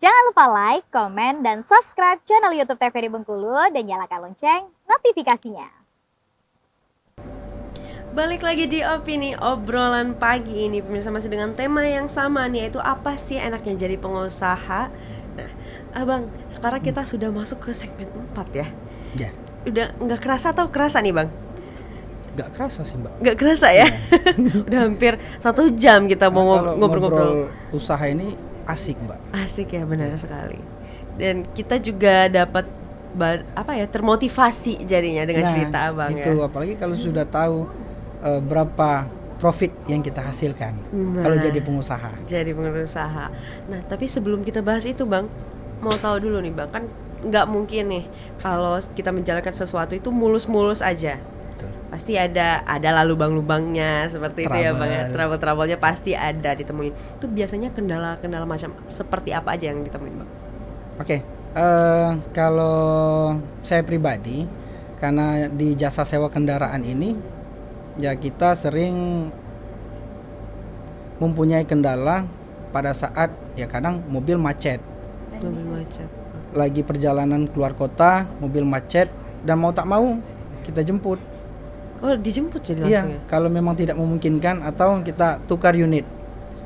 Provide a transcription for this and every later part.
Jangan lupa like, komen, dan subscribe channel YouTube TVRI Bengkulu dan nyalakan lonceng notifikasinya. Balik lagi di opini obrolan pagi ini pemirsa masih dengan tema yang sama nih yaitu apa sih enaknya jadi pengusaha. Nah, Abang, sekarang kita sudah masuk ke segmen 4 ya. Ya. Udah nggak kerasa atau kerasa nih, Bang? Gak kerasa sih mbak Gak kerasa ya, ya. Udah hampir satu jam kita mau ngobrol ngobrol, Usaha ini asik mbak asik ya benar sekali dan kita juga dapat apa ya termotivasi jadinya dengan nah, cerita abang itu ya. apalagi kalau sudah tahu uh, berapa profit yang kita hasilkan nah, kalau jadi pengusaha. Jadi pengusaha. Nah, tapi sebelum kita bahas itu, Bang, mau tahu dulu nih, Bang, kan nggak mungkin nih kalau kita menjalankan sesuatu itu mulus-mulus aja. Betul. Gitu. Pasti ada ada lah lubang-lubangnya seperti Trouble. itu ya Bang. Ya. Trouble-troublenya pasti ada ditemuin. Itu biasanya kendala-kendala macam seperti apa aja yang ditemuin Bang? Oke, okay. uh, eh, kalau saya pribadi karena di jasa sewa kendaraan ini ya kita sering mempunyai kendala pada saat ya kadang mobil macet. Mobil macet. Lagi perjalanan keluar kota, mobil macet dan mau tak mau kita jemput. Oh, dijemput jadi iya, langsung iya, ya? kalau memang tidak memungkinkan atau kita tukar unit.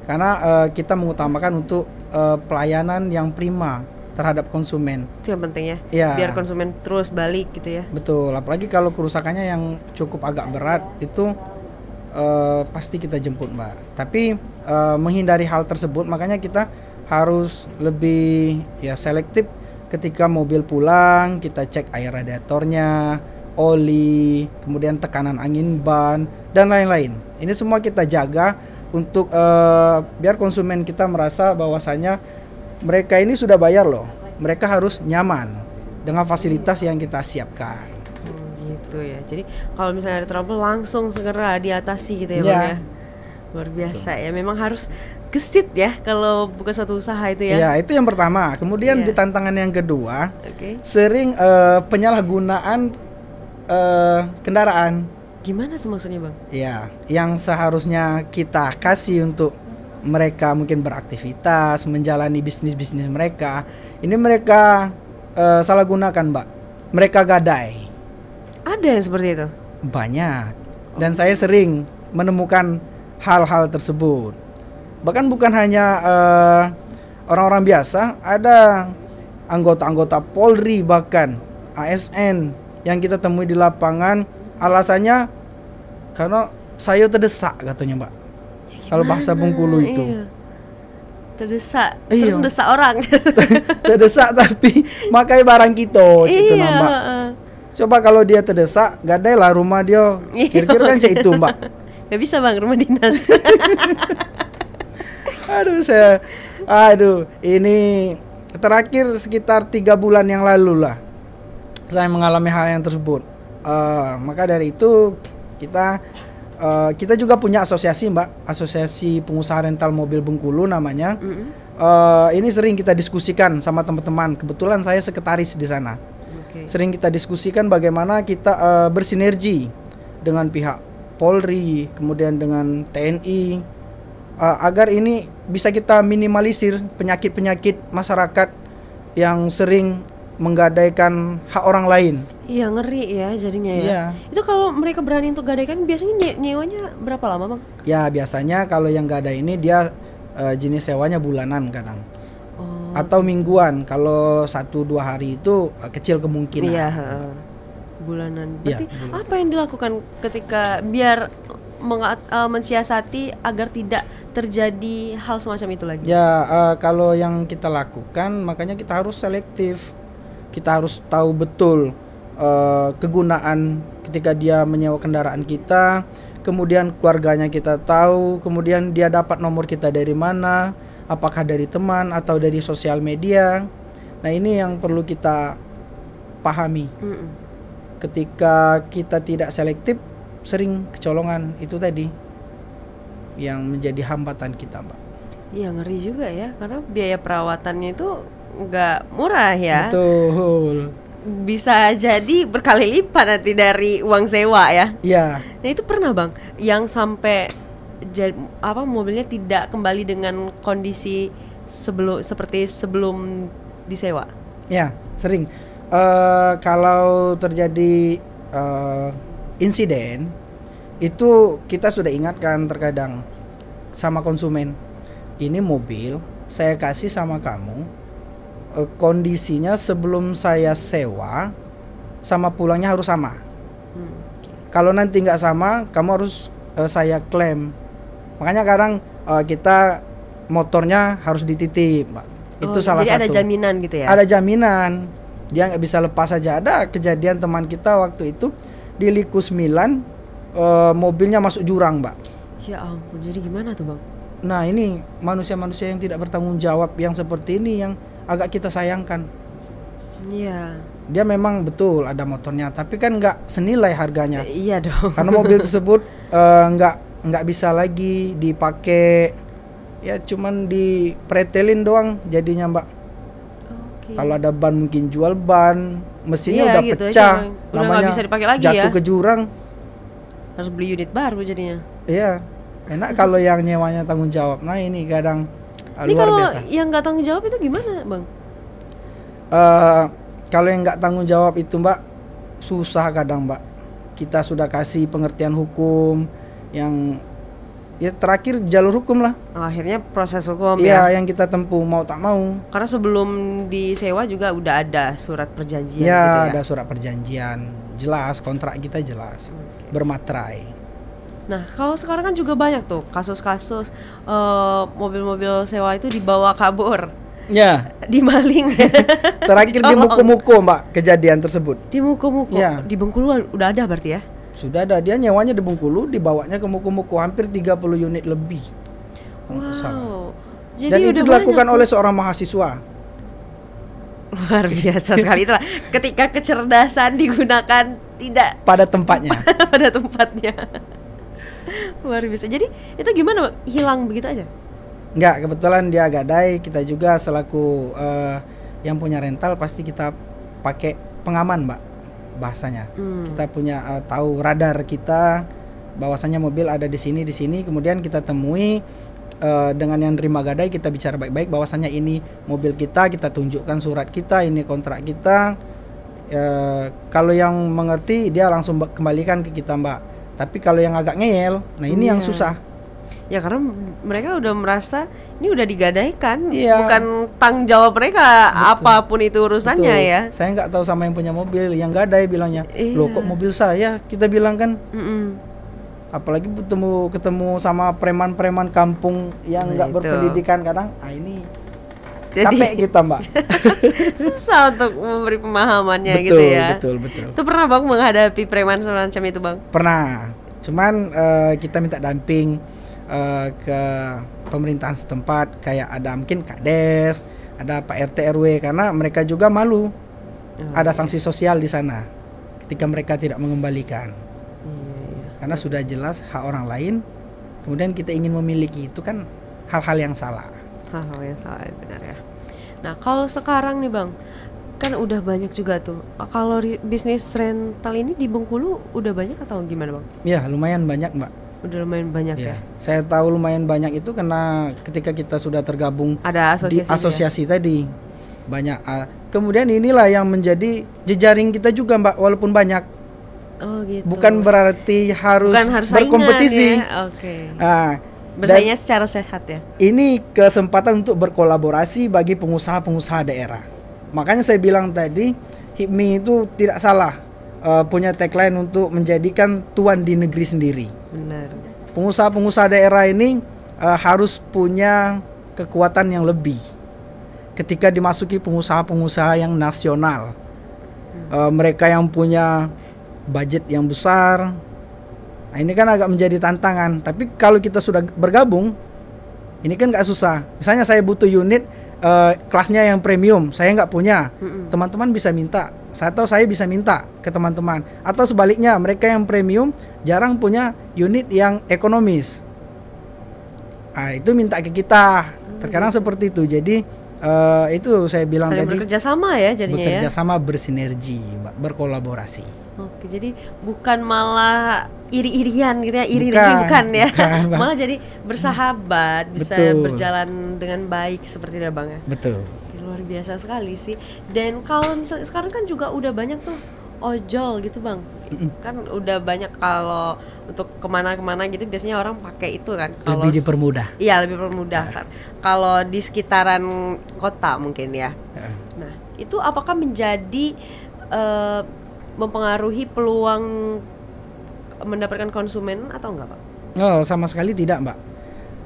Karena uh, kita mengutamakan untuk uh, pelayanan yang prima terhadap konsumen. Itu yang penting ya. Iya. Biar konsumen terus balik gitu ya. Betul, apalagi kalau kerusakannya yang cukup agak berat itu uh, pasti kita jemput, Mbak. Tapi uh, menghindari hal tersebut makanya kita harus lebih ya selektif ketika mobil pulang, kita cek air radiatornya, oli, kemudian tekanan angin ban dan lain-lain. Ini semua kita jaga untuk uh, biar konsumen kita merasa bahwasanya mereka ini sudah bayar loh. Mereka harus nyaman dengan fasilitas yang kita siapkan. Hmm, gitu ya. Jadi kalau misalnya ada trouble langsung segera diatasi gitu ya, ya. Bang ya. Luar biasa Betul. ya. Memang harus gesit ya kalau buka satu usaha itu ya. Ya, itu yang pertama. Kemudian ya. di tantangan yang kedua, okay. sering uh, penyalahgunaan Eh, kendaraan. Gimana tuh maksudnya, Bang? Ya, yang seharusnya kita kasih untuk mereka mungkin beraktivitas, menjalani bisnis-bisnis mereka. Ini mereka uh, salah gunakan, Mbak. Mereka gadai. Ada yang seperti itu? Banyak. Oh. Dan oh. saya sering menemukan hal-hal tersebut. Bahkan bukan hanya orang eh, orang-orang biasa, ada anggota-anggota Polri bahkan ASN yang kita temui di lapangan alasannya karena saya terdesak katanya mbak ya, kalau bahasa Bungkulu itu iya. terdesak iya. terus desak orang terdesak tapi makai barang kita gitu iya. mbak coba kalau dia terdesak gak ada lah rumah dia iya. kira-kira kan cek itu mbak Gak bisa bang rumah dinas aduh saya aduh ini terakhir sekitar tiga bulan yang lalu lah saya mengalami hal yang tersebut uh, maka dari itu kita uh, kita juga punya asosiasi mbak asosiasi pengusaha rental mobil Bengkulu namanya mm -hmm. uh, ini sering kita diskusikan sama teman-teman kebetulan saya sekretaris di sana okay. sering kita diskusikan bagaimana kita uh, bersinergi dengan pihak Polri kemudian dengan TNI uh, agar ini bisa kita minimalisir penyakit-penyakit masyarakat yang sering menggadaikan hak orang lain. Iya ngeri ya jadinya ya. Iya. Itu kalau mereka berani untuk gadaikan biasanya nye nyewanya berapa lama bang? Ya biasanya kalau yang gada ini dia uh, jenis sewanya bulanan kadang. Oh. Atau mingguan kalau satu dua hari itu uh, kecil kemungkinan. Iya uh, bulanan. Iya, Berarti ya, bulanan. apa yang dilakukan ketika biar mengat, uh, eh, mensiasati agar tidak terjadi hal semacam itu lagi? Ya, uh, kalau yang kita lakukan, makanya kita harus selektif kita harus tahu betul uh, kegunaan ketika dia menyewa kendaraan kita kemudian keluarganya kita tahu kemudian dia dapat nomor kita dari mana apakah dari teman atau dari sosial media nah ini yang perlu kita pahami mm -mm. ketika kita tidak selektif sering kecolongan itu tadi yang menjadi hambatan kita mbak Iya ngeri juga ya karena biaya perawatannya itu nggak murah ya. Betul. Bisa jadi berkali lipat nanti dari uang sewa ya. Iya. Nah itu pernah bang yang sampai jadi, apa mobilnya tidak kembali dengan kondisi sebelum seperti sebelum disewa. Ya sering. Uh, kalau terjadi uh, insiden itu kita sudah ingatkan terkadang sama konsumen ini mobil saya kasih sama kamu e, kondisinya sebelum saya sewa sama pulangnya harus sama hmm, kalau nanti nggak sama kamu harus uh, saya klaim makanya sekarang uh, e, kita motornya harus dititip oh, itu salah jadi satu ada jaminan gitu ya ada jaminan dia nggak bisa lepas saja ada kejadian teman kita waktu itu di liku Milan uh, mobilnya masuk jurang mbak ya ampun jadi gimana tuh bang Nah ini manusia-manusia yang tidak bertanggung jawab yang seperti ini yang agak kita sayangkan. Iya. Dia memang betul ada motornya, tapi kan nggak senilai harganya. Eh, iya dong. Karena mobil tersebut uh, nggak bisa lagi dipakai, ya cuman dipretelin doang jadinya mbak. Okay. Kalau ada ban mungkin jual ban, mesinnya iya, udah gitu pecah, aja. Udah namanya bisa dipakai lagi jatuh ya? ke jurang. Harus beli unit baru jadinya. Iya enak kalau yang nyewanya tanggung jawab nah ini kadang eh, ini luar kalau biasa yang nggak tanggung jawab itu gimana bang uh, kalau yang nggak tanggung jawab itu mbak susah kadang mbak kita sudah kasih pengertian hukum yang ya terakhir jalur hukum lah. Oh, akhirnya proses hukum iya, ya. Iya, yang kita tempuh mau tak mau. Karena sebelum disewa juga udah ada surat perjanjian ya, gitu ya. ada surat perjanjian. Jelas kontrak kita jelas. Okay. Bermaterai. Nah, kalau sekarang kan juga banyak tuh kasus-kasus mobil eh, mobil-mobil sewa itu dibawa kabur. Ya. Dimaling. Terakhir di muku-muku, Mbak, kejadian tersebut. Di muku-muku, Ya. Di Bengkulu udah ada berarti ya? Sudah ada. Dia nyewanya di Bengkulu, dibawanya ke muku-muku hampir 30 unit lebih. Wow. Jadi Dan itu dilakukan oleh seorang mahasiswa luar biasa sekali itulah ketika kecerdasan digunakan tidak pada tempatnya pada tempatnya luar biasa jadi itu gimana hilang begitu aja Enggak, kebetulan dia agak dai kita juga selaku uh, yang punya rental pasti kita pakai pengaman mbak bahasanya hmm. kita punya uh, tahu radar kita bahwasannya mobil ada di sini di sini kemudian kita temui uh, dengan yang terima gadai kita bicara baik-baik bahwasannya ini mobil kita kita tunjukkan surat kita ini kontrak kita uh, kalau yang mengerti dia langsung kembalikan ke kita mbak tapi kalau yang agak ngeyel, nah ini yeah. yang iya. susah. Ya karena mereka udah merasa ini udah digadaikan, yeah. bukan tanggung jawab mereka Betul. apapun itu urusannya Betul. ya. Saya nggak tahu sama yang punya mobil, yang gadai bilangnya, yeah. loh iya. kok mobil saya? Kita bilang kan. Mm -mm apalagi ketemu ketemu sama preman-preman kampung yang nggak nah, berpendidikan kadang ah ini jadi, Capek kita mbak. susah untuk memberi pemahamannya gitu betul, gitu ya. Betul betul. Itu pernah bang menghadapi preman semacam itu bang? Pernah. Cuman uh, kita minta damping uh, ke pemerintahan setempat kayak ada mungkin kades, ada pak rt rw karena mereka juga malu. Oh, ada iya. sanksi sosial di sana ketika mereka tidak mengembalikan. Iya, iya. Karena sudah jelas hak orang lain, kemudian kita ingin memiliki itu kan hal-hal yang salah. Hal-hal yang salah benar ya. Nah, kalau sekarang nih, Bang, kan udah banyak juga tuh. Kalau bisnis rental ini di Bengkulu udah banyak atau gimana, Bang? Ya, lumayan banyak, Mbak. Udah lumayan banyak ya. ya. Saya tahu lumayan banyak itu karena ketika kita sudah tergabung ada asosiasi di asosiasi ya? tadi banyak. Ah, kemudian inilah yang menjadi jejaring kita juga, Mbak, walaupun banyak. Oh, gitu. Bukan berarti harus, Bukan harus berkompetisi. Ya? Oke. Okay. Nah, Bersaingnya secara sehat ya. Ini kesempatan untuk berkolaborasi bagi pengusaha-pengusaha daerah. Makanya saya bilang tadi HIPMI itu tidak salah uh, punya tagline untuk menjadikan tuan di negeri sendiri. Pengusaha-pengusaha daerah ini uh, harus punya kekuatan yang lebih ketika dimasuki pengusaha-pengusaha yang nasional. Hmm. Uh, mereka yang punya budget yang besar, Nah, ini kan agak menjadi tantangan. Tapi kalau kita sudah bergabung, ini kan nggak susah. Misalnya saya butuh unit uh, kelasnya yang premium, saya nggak punya. Teman-teman bisa minta. Saya tahu saya bisa minta ke teman-teman. Atau sebaliknya, mereka yang premium jarang punya unit yang ekonomis. Nah, itu minta ke kita. Terkadang seperti itu. Jadi uh, itu saya bilang Saling tadi bekerja sama ya jadinya ya? bekerja ya? sama bersinergi berkolaborasi oke jadi bukan malah iri-irian gitu ya iri bukan, bukan ya bukan, malah jadi bersahabat bisa betul. berjalan dengan baik seperti itu ya, bang ya betul luar biasa sekali sih dan kalau sekarang kan juga udah banyak tuh ojol gitu bang kan udah banyak kalau untuk kemana-kemana gitu biasanya orang pakai itu kan kalo, lebih dipermudah iya lebih permudah kan kalau di sekitaran kota mungkin ya nah, nah itu apakah menjadi uh, mempengaruhi peluang mendapatkan konsumen atau enggak pak? Oh sama sekali tidak mbak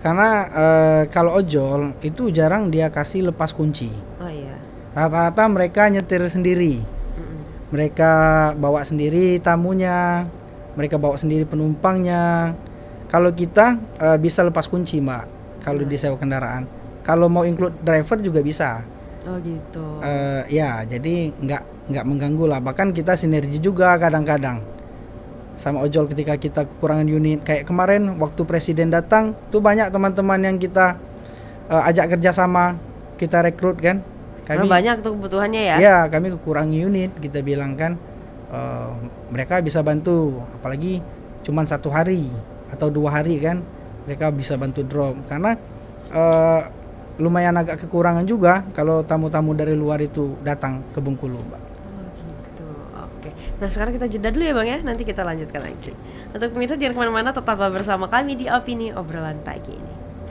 karena uh, kalau ojol itu jarang dia kasih lepas kunci. Oh iya. Rata-rata mereka nyetir sendiri mereka bawa sendiri tamunya mereka bawa sendiri penumpangnya kalau kita uh, bisa lepas kunci mbak kalau hmm. disewa kendaraan kalau mau include driver juga bisa oh gitu uh, ya jadi nggak nggak mengganggu lah bahkan kita sinergi juga kadang-kadang sama ojol ketika kita kekurangan unit kayak kemarin waktu presiden datang tuh banyak teman-teman yang kita uh, ajak kerjasama kita rekrut kan kami Karena banyak tuh kebutuhannya ya ya kami kekurangan unit kita bilang kan uh, mereka bisa bantu apalagi cuman satu hari atau dua hari kan mereka bisa bantu drop karena uh, lumayan agak kekurangan juga kalau tamu-tamu dari luar itu datang ke Bengkulu mbak oh, gitu. Oke. Nah sekarang kita jeda dulu ya Bang ya, nanti kita lanjutkan lagi. Untuk pemirsa jangan kemana-mana, tetaplah bersama kami di Opini Obrolan Pagi ini.